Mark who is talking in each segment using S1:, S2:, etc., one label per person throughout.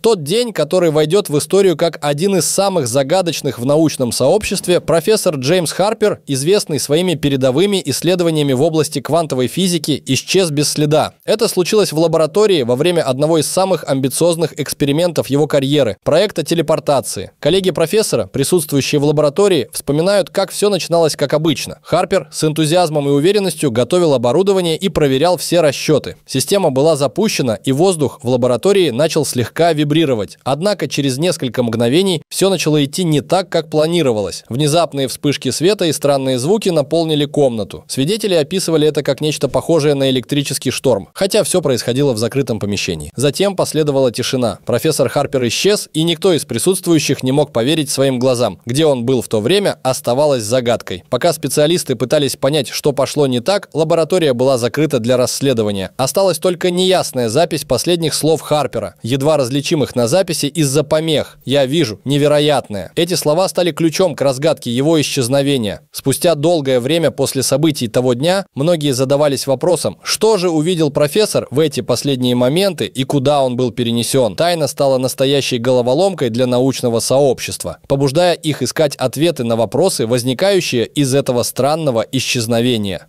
S1: тот день, который войдет в историю как один из самых загадочных в научном сообществе, профессор Джеймс Харпер, известный своими передовыми исследованиями в области квантовой физики, исчез без следа. Это случилось в лаборатории во время одного из самых амбициозных экспериментов его карьеры – проекта телепортации. Коллеги профессора, присутствующие в лаборатории, вспоминают, как все начиналось как обычно. Харпер с энтузиазмом и уверенностью готовил оборудование и проверял все расчеты. Система была запущена, и воздух в лаборатории начал слегка вибрировать завибрировать. Однако через несколько мгновений все начало идти не так, как планировалось. Внезапные вспышки света и странные звуки наполнили комнату. Свидетели описывали это как нечто похожее на электрический шторм, хотя все происходило в закрытом помещении. Затем последовала тишина. Профессор Харпер исчез, и никто из присутствующих не мог поверить своим глазам. Где он был в то время, оставалось загадкой. Пока специалисты пытались понять, что пошло не так, лаборатория была закрыта для расследования. Осталась только неясная запись последних слов Харпера. Едва различимая слушаемых на записи из-за помех. Я вижу, невероятное. Эти слова стали ключом к разгадке его исчезновения. Спустя долгое время после событий того дня многие задавались вопросом, что же увидел профессор в эти последние моменты и куда он был перенесен. Тайна стала настоящей головоломкой для научного сообщества, побуждая их искать ответы на вопросы, возникающие из этого странного исчезновения.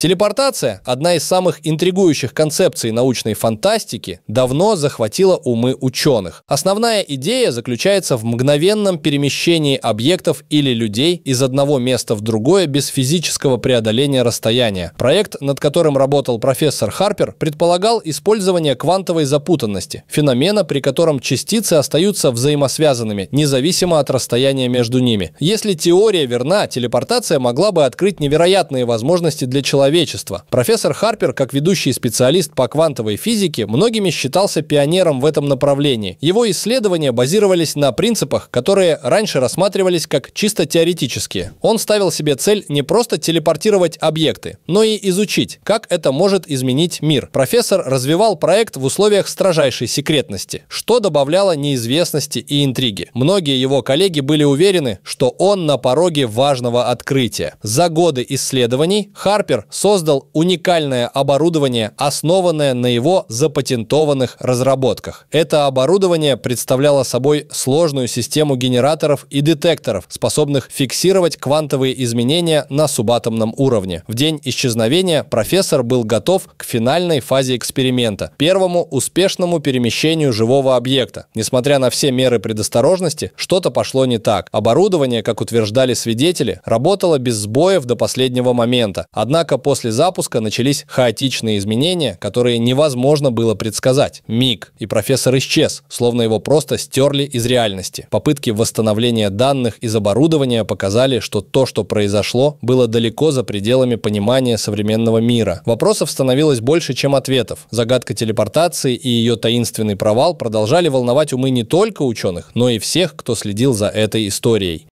S1: Телепортация, одна из самых интригующих концепций научной фантастики, давно захватила умы ученых. Основная идея заключается в мгновенном перемещении объектов или людей из одного места в другое без физического преодоления расстояния. Проект, над которым работал профессор Харпер, предполагал использование квантовой запутанности, феномена, при котором частицы остаются взаимосвязанными, независимо от расстояния между ними. Если теория верна, телепортация могла бы открыть невероятные возможности для человека, человечества. Профессор Харпер, как ведущий специалист по квантовой физике, многими считался пионером в этом направлении. Его исследования базировались на принципах, которые раньше рассматривались как чисто теоретические. Он ставил себе цель не просто телепортировать объекты, но и изучить, как это может изменить мир. Профессор развивал проект в условиях строжайшей секретности, что добавляло неизвестности и интриги. Многие его коллеги были уверены, что он на пороге важного открытия. За годы исследований Харпер создал уникальное оборудование, основанное на его запатентованных разработках. Это оборудование представляло собой сложную систему генераторов и детекторов, способных фиксировать квантовые изменения на субатомном уровне. В день исчезновения профессор был готов к финальной фазе эксперимента, первому успешному перемещению живого объекта. Несмотря на все меры предосторожности, что-то пошло не так. Оборудование, как утверждали свидетели, работало без сбоев до последнего момента. Однако после запуска начались хаотичные изменения, которые невозможно было предсказать. Миг, и профессор исчез, словно его просто стерли из реальности. Попытки восстановления данных из оборудования показали, что то, что произошло, было далеко за пределами понимания современного мира. Вопросов становилось больше, чем ответов. Загадка телепортации и ее таинственный провал продолжали волновать умы не только ученых, но и всех, кто следил за этой историей.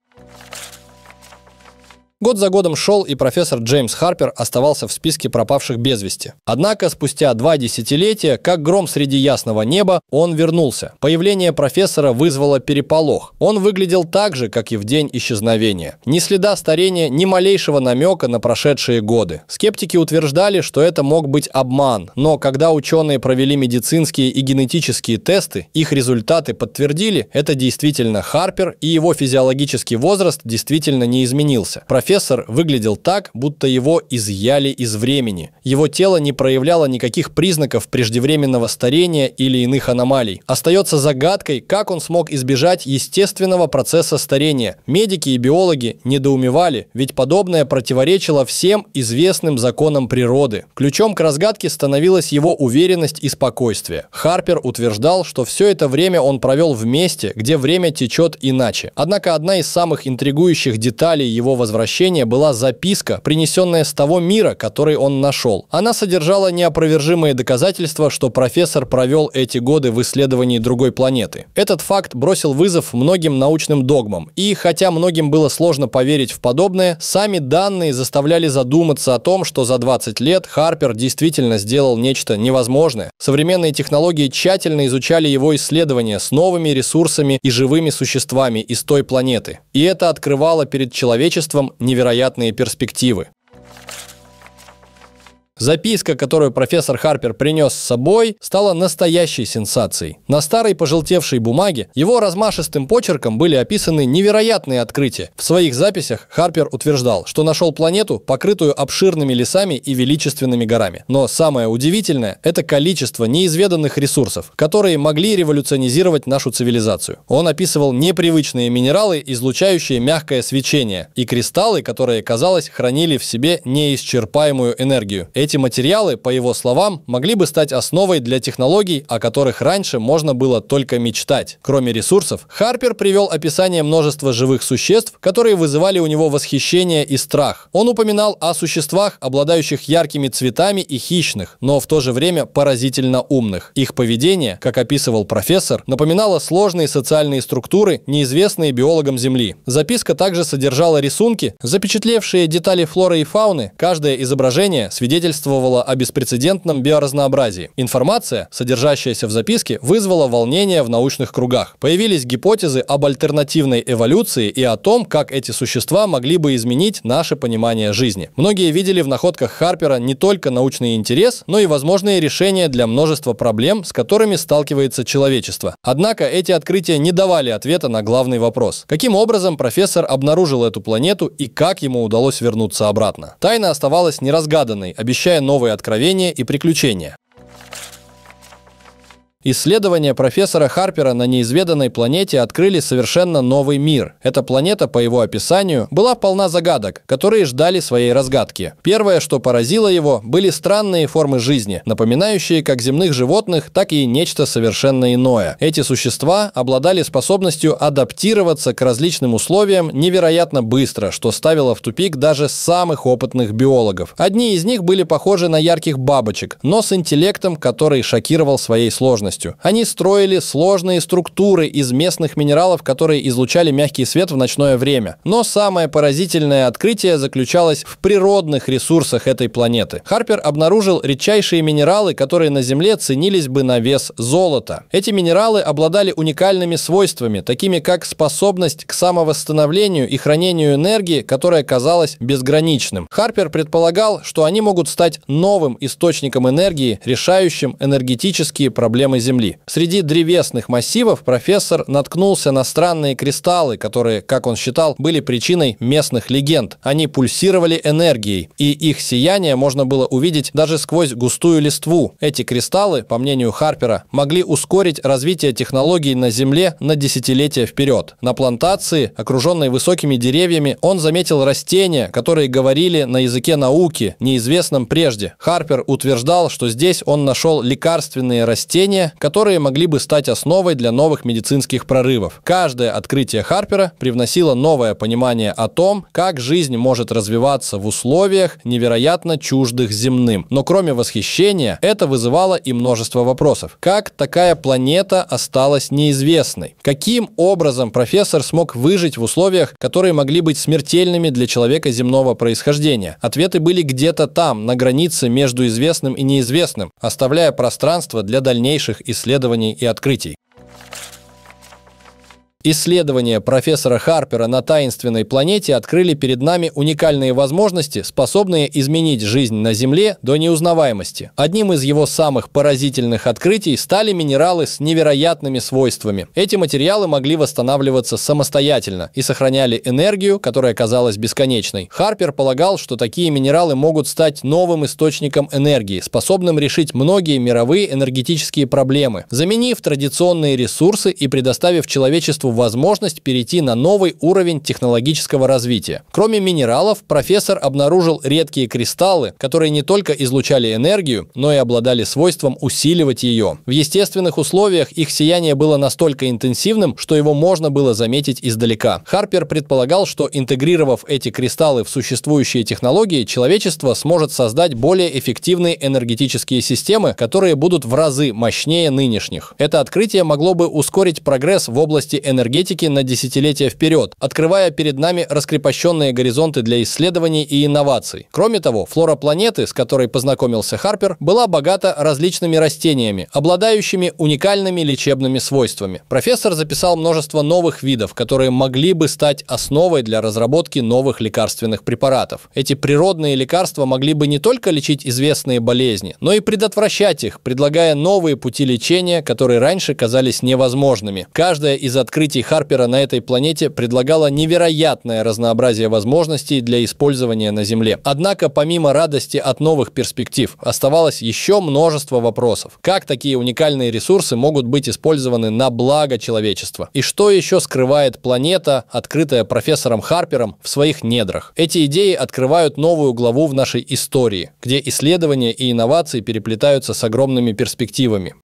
S1: Год за годом шел, и профессор Джеймс Харпер оставался в списке пропавших без вести. Однако спустя два десятилетия, как гром среди ясного неба, он вернулся. Появление профессора вызвало переполох. Он выглядел так же, как и в день исчезновения. Ни следа старения, ни малейшего намека на прошедшие годы. Скептики утверждали, что это мог быть обман, но когда ученые провели медицинские и генетические тесты, их результаты подтвердили, это действительно Харпер, и его физиологический возраст действительно не изменился. Профессор выглядел так, будто его изъяли из времени. Его тело не проявляло никаких признаков преждевременного старения или иных аномалий. Остается загадкой, как он смог избежать естественного процесса старения. Медики и биологи недоумевали, ведь подобное противоречило всем известным законам природы. Ключом к разгадке становилась его уверенность и спокойствие. Харпер утверждал, что все это время он провел в месте, где время течет иначе. Однако одна из самых интригующих деталей его возвращения сообщения была записка, принесенная с того мира, который он нашел. Она содержала неопровержимые доказательства, что профессор провел эти годы в исследовании другой планеты. Этот факт бросил вызов многим научным догмам, и хотя многим было сложно поверить в подобное, сами данные заставляли задуматься о том, что за 20 лет Харпер действительно сделал нечто невозможное. Современные технологии тщательно изучали его исследования с новыми ресурсами и живыми существами из той планеты. И это открывало перед человечеством невероятные перспективы. Записка, которую профессор Харпер принес с собой, стала настоящей сенсацией. На старой пожелтевшей бумаге его размашистым почерком были описаны невероятные открытия. В своих записях Харпер утверждал, что нашел планету, покрытую обширными лесами и величественными горами. Но самое удивительное – это количество неизведанных ресурсов, которые могли революционизировать нашу цивилизацию. Он описывал непривычные минералы, излучающие мягкое свечение, и кристаллы, которые, казалось, хранили в себе неисчерпаемую энергию. Эти материалы, по его словам, могли бы стать основой для технологий, о которых раньше можно было только мечтать. Кроме ресурсов, Харпер привел описание множества живых существ, которые вызывали у него восхищение и страх. Он упоминал о существах, обладающих яркими цветами и хищных, но в то же время поразительно умных. Их поведение, как описывал профессор, напоминало сложные социальные структуры, неизвестные биологам Земли. Записка также содержала рисунки, запечатлевшие детали флоры и фауны. Каждое изображение свидетельствовало свидетельствовало о беспрецедентном биоразнообразии. Информация, содержащаяся в записке, вызвала волнение в научных кругах. Появились гипотезы об альтернативной эволюции и о том, как эти существа могли бы изменить наше понимание жизни. Многие видели в находках Харпера не только научный интерес, но и возможные решения для множества проблем, с которыми сталкивается человечество. Однако эти открытия не давали ответа на главный вопрос. Каким образом профессор обнаружил эту планету и как ему удалось вернуться обратно? Тайна оставалась неразгаданной, обещая получая новые откровения и приключения. Исследования профессора Харпера на неизведанной планете открыли совершенно новый мир. Эта планета, по его описанию, была полна загадок, которые ждали своей разгадки. Первое, что поразило его, были странные формы жизни, напоминающие как земных животных, так и нечто совершенно иное. Эти существа обладали способностью адаптироваться к различным условиям невероятно быстро, что ставило в тупик даже самых опытных биологов. Одни из них были похожи на ярких бабочек, но с интеллектом, который шокировал своей сложностью полностью. Они строили сложные структуры из местных минералов, которые излучали мягкий свет в ночное время. Но самое поразительное открытие заключалось в природных ресурсах этой планеты. Харпер обнаружил редчайшие минералы, которые на Земле ценились бы на вес золота. Эти минералы обладали уникальными свойствами, такими как способность к самовосстановлению и хранению энергии, которая казалась безграничным. Харпер предполагал, что они могут стать новым источником энергии, решающим энергетические проблемы самой Земли. Среди древесных массивов профессор наткнулся на странные кристаллы, которые, как он считал, были причиной местных легенд. Они пульсировали энергией, и их сияние можно было увидеть даже сквозь густую листву. Эти кристаллы, по мнению Харпера, могли ускорить развитие технологий на Земле на десятилетия вперед. На плантации, окруженной высокими деревьями, он заметил растения, которые говорили на языке науки, неизвестном прежде. Харпер утверждал, что здесь он нашел лекарственные растения, которые могли бы стать основой для новых медицинских прорывов. Каждое открытие Харпера привносило новое понимание о том, как жизнь может развиваться в условиях, невероятно чуждых земным. Но кроме восхищения, это вызывало и множество вопросов. Как такая планета осталась неизвестной? Каким образом профессор смог выжить в условиях, которые могли быть смертельными для человека земного происхождения? Ответы были где-то там, на границе между известным и неизвестным, оставляя пространство для дальнейших исследований и открытий. Исследования профессора Харпера на таинственной планете открыли перед нами уникальные возможности, способные изменить жизнь на Земле до неузнаваемости. Одним из его самых поразительных открытий стали минералы с невероятными свойствами. Эти материалы могли восстанавливаться самостоятельно и сохраняли энергию, которая казалась бесконечной. Харпер полагал, что такие минералы могут стать новым источником энергии, способным решить многие мировые энергетические проблемы, заменив традиционные ресурсы и предоставив человечеству возможность перейти на новый уровень технологического развития. Кроме минералов, профессор обнаружил редкие кристаллы, которые не только излучали энергию, но и обладали свойством усиливать ее. В естественных условиях их сияние было настолько интенсивным, что его можно было заметить издалека. Харпер предполагал, что интегрировав эти кристаллы в существующие технологии, человечество сможет создать более эффективные энергетические системы, которые будут в разы мощнее нынешних. Это открытие могло бы ускорить прогресс в области энергетики энергетики на десятилетия вперед, открывая перед нами раскрепощенные горизонты для исследований и инноваций. Кроме того, флора планеты, с которой познакомился Харпер, была богата различными растениями, обладающими уникальными лечебными свойствами. Профессор записал множество новых видов, которые могли бы стать основой для разработки новых лекарственных препаратов. Эти природные лекарства могли бы не только лечить известные болезни, но и предотвращать их, предлагая новые пути лечения, которые раньше казались невозможными. Каждая из открытий открытий Харпера на этой планете предлагало невероятное разнообразие возможностей для использования на Земле. Однако, помимо радости от новых перспектив, оставалось еще множество вопросов. Как такие уникальные ресурсы могут быть использованы на благо человечества? И что еще скрывает планета, открытая профессором Харпером в своих недрах? Эти идеи открывают новую главу в нашей истории, где исследования и инновации переплетаются с огромными перспективами.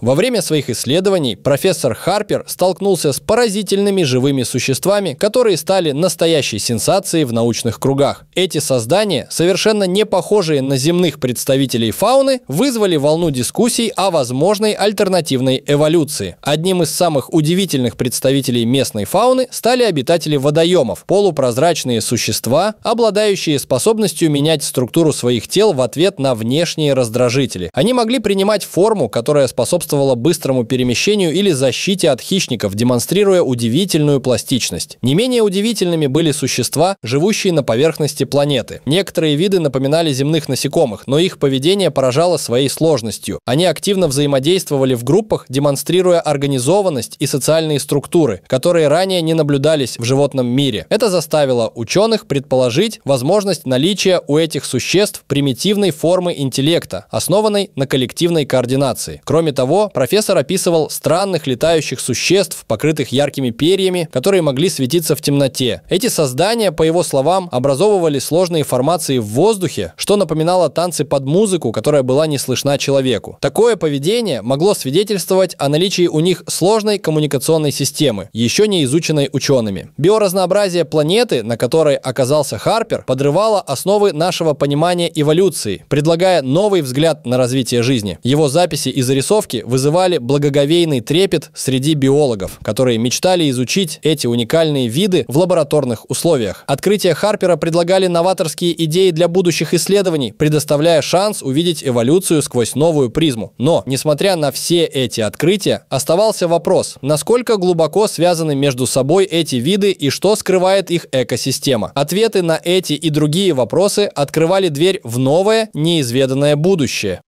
S1: Во время своих исследований профессор Харпер столкнулся с поразительными живыми существами, которые стали настоящей сенсацией в научных кругах. Эти создания, совершенно не похожие на земных представителей фауны, вызвали волну дискуссий о возможной альтернативной эволюции. Одним из самых удивительных представителей местной фауны стали обитатели водоемов, полупрозрачные существа, обладающие способностью менять структуру своих тел в ответ на внешние раздражители. Они могли принимать форму, которая способствовала способствовала быстрому перемещению или защите от хищников, демонстрируя удивительную пластичность. Не менее удивительными были существа, живущие на поверхности планеты. Некоторые виды напоминали земных насекомых, но их поведение поражало своей сложностью. Они активно взаимодействовали в группах, демонстрируя организованность и социальные структуры, которые ранее не наблюдались в животном мире. Это заставило ученых предположить возможность наличия у этих существ примитивной формы интеллекта, основанной на коллективной координации. Кроме того, профессор описывал странных летающих существ, покрытых яркими перьями, которые могли светиться в темноте. Эти создания, по его словам, образовывали сложные формации в воздухе, что напоминало танцы под музыку, которая была не слышна человеку. Такое поведение могло свидетельствовать о наличии у них сложной коммуникационной системы, еще не изученной учеными. Биоразнообразие планеты, на которой оказался Харпер, подрывало основы нашего понимания эволюции, предлагая новый взгляд на развитие жизни. Его записи и зарисовки вызывали благоговейный трепет среди биологов, которые мечтали изучить эти уникальные виды в лабораторных условиях. Открытие Харпера предлагали новаторские идеи для будущих исследований, предоставляя шанс увидеть эволюцию сквозь новую призму. Но, несмотря на все эти открытия, оставался вопрос, насколько глубоко связаны между собой эти виды и что скрывает их экосистема. Ответы на эти и другие вопросы открывали дверь в новое, неизведанное будущее.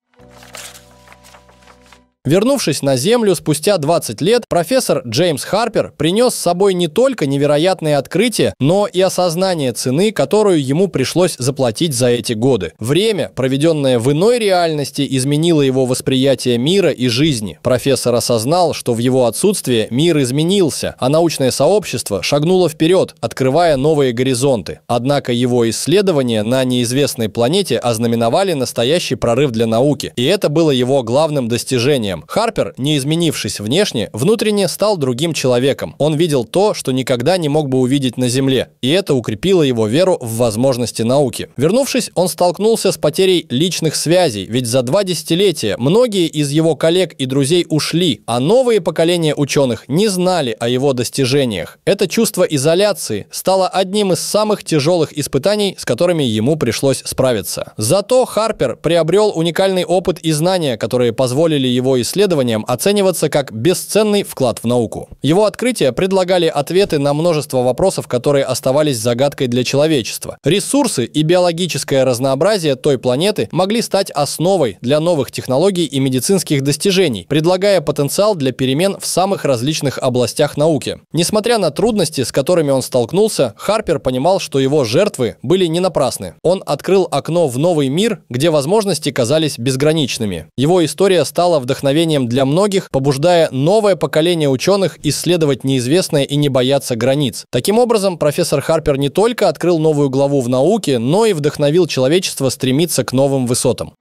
S1: Вернувшись на Землю спустя 20 лет, профессор Джеймс Харпер принес с собой не только невероятные открытия, но и осознание цены, которую ему пришлось заплатить за эти годы. Время, проведенное в иной реальности, изменило его восприятие мира и жизни. Профессор осознал, что в его отсутствие мир изменился, а научное сообщество шагнуло вперед, открывая новые горизонты. Однако его исследования на неизвестной планете ознаменовали настоящий прорыв для науки, и это было его главным достижением сознанием. Харпер, не изменившись внешне, внутренне стал другим человеком. Он видел то, что никогда не мог бы увидеть на Земле, и это укрепило его веру в возможности науки. Вернувшись, он столкнулся с потерей личных связей, ведь за два десятилетия многие из его коллег и друзей ушли, а новые поколения ученых не знали о его достижениях. Это чувство изоляции стало одним из самых тяжелых испытаний, с которыми ему пришлось справиться. Зато Харпер приобрел уникальный опыт и знания, которые позволили его исследованиям оцениваться как бесценный вклад в науку. Его открытия предлагали ответы на множество вопросов, которые оставались загадкой для человечества. Ресурсы и биологическое разнообразие той планеты могли стать основой для новых технологий и медицинских достижений, предлагая потенциал для перемен в самых различных областях науки. Несмотря на трудности, с которыми он столкнулся, Харпер понимал, что его жертвы были не напрасны. Он открыл окно в новый мир, где возможности казались безграничными. Его история стала вдохновением вдохновением для многих, побуждая новое поколение ученых исследовать неизвестное и не бояться границ. Таким образом, профессор Харпер не только открыл новую главу в науке, но и вдохновил человечество стремиться к новым высотам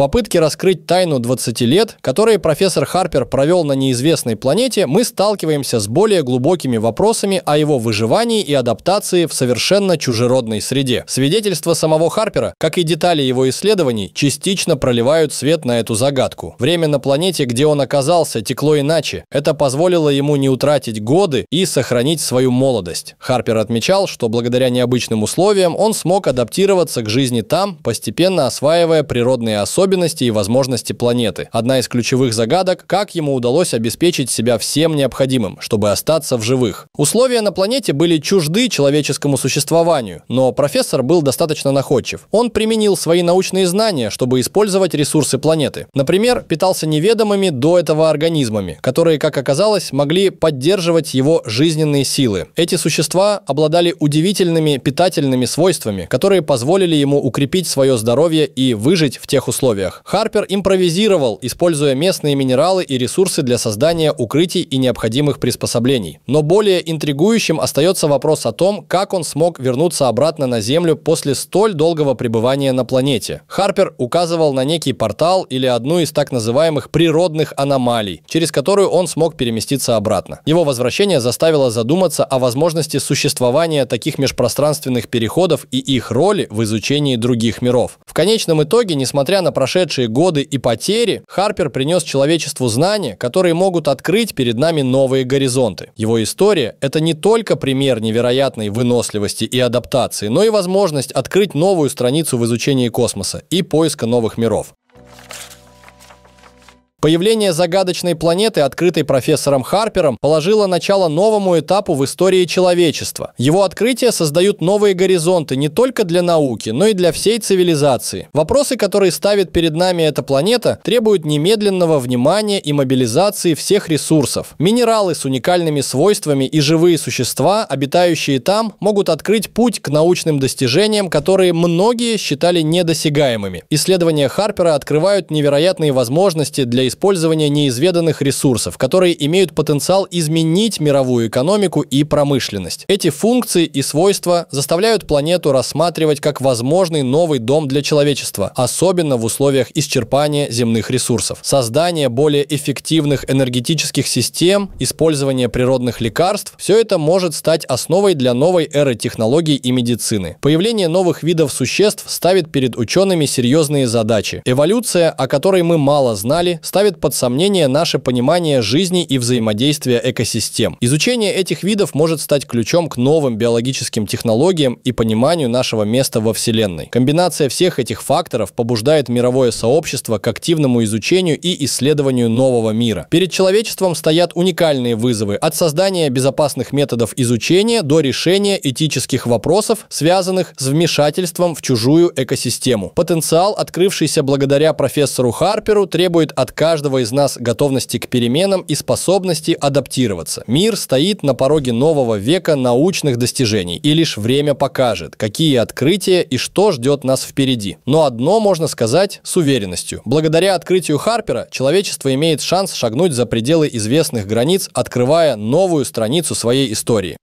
S1: попытке раскрыть тайну 20 лет, которые профессор Харпер провел на неизвестной планете, мы сталкиваемся с более глубокими вопросами о его выживании и адаптации в совершенно чужеродной среде. Свидетельства самого Харпера, как и детали его исследований, частично проливают свет на эту загадку. Время на планете, где он оказался, текло иначе. Это позволило ему не утратить годы и сохранить свою молодость. Харпер отмечал, что благодаря необычным условиям он смог адаптироваться к жизни там, постепенно осваивая природные особенности особенности и возможности планеты. Одна из ключевых загадок – как ему удалось обеспечить себя всем необходимым, чтобы остаться в живых. Условия на планете были чужды человеческому существованию, но профессор был достаточно находчив. Он применил свои научные знания, чтобы использовать ресурсы планеты. Например, питался неведомыми до этого организмами, которые, как оказалось, могли поддерживать его жизненные силы. Эти существа обладали удивительными питательными свойствами, которые позволили ему укрепить свое здоровье и выжить в тех условиях, условиях. Харпер импровизировал, используя местные минералы и ресурсы для создания укрытий и необходимых приспособлений. Но более интригующим остается вопрос о том, как он смог вернуться обратно на Землю после столь долгого пребывания на планете. Харпер указывал на некий портал или одну из так называемых природных аномалий, через которую он смог переместиться обратно. Его возвращение заставило задуматься о возможности существования таких межпространственных переходов и их роли в изучении других миров. В конечном итоге, несмотря на прошедшие годы и потери, Харпер принес человечеству знания, которые могут открыть перед нами новые горизонты. Его история – это не только пример невероятной выносливости и адаптации, но и возможность открыть новую страницу в изучении космоса и поиска новых миров. Появление загадочной планеты, открытой профессором Харпером, положило начало новому этапу в истории человечества. Его открытия создают новые горизонты не только для науки, но и для всей цивилизации. Вопросы, которые ставит перед нами эта планета, требуют немедленного внимания и мобилизации всех ресурсов. Минералы с уникальными свойствами и живые существа, обитающие там, могут открыть путь к научным достижениям, которые многие считали недосягаемыми. Исследования Харпера открывают невероятные возможности для использования неизведанных ресурсов, которые имеют потенциал изменить мировую экономику и промышленность. Эти функции и свойства заставляют планету рассматривать как возможный новый дом для человечества, особенно в условиях исчерпания земных ресурсов. Создание более эффективных энергетических систем, использование природных лекарств – все это может стать основой для новой эры технологий и медицины. Появление новых видов существ ставит перед учеными серьезные задачи. Эволюция, о которой мы мало знали, ставит ставит под сомнение наше понимание жизни и взаимодействия экосистем. Изучение этих видов может стать ключом к новым биологическим технологиям и пониманию нашего места во Вселенной. Комбинация всех этих факторов побуждает мировое сообщество к активному изучению и исследованию нового мира. Перед человечеством стоят уникальные вызовы от создания безопасных методов изучения до решения этических вопросов, связанных с вмешательством в чужую экосистему. Потенциал, открывшийся благодаря профессору Харперу, требует отказа каждого из нас готовности к переменам и способности адаптироваться. Мир стоит на пороге нового века научных достижений, и лишь время покажет, какие открытия и что ждет нас впереди. Но одно можно сказать с уверенностью. Благодаря открытию Харпера человечество имеет шанс шагнуть за пределы известных границ, открывая новую страницу своей истории.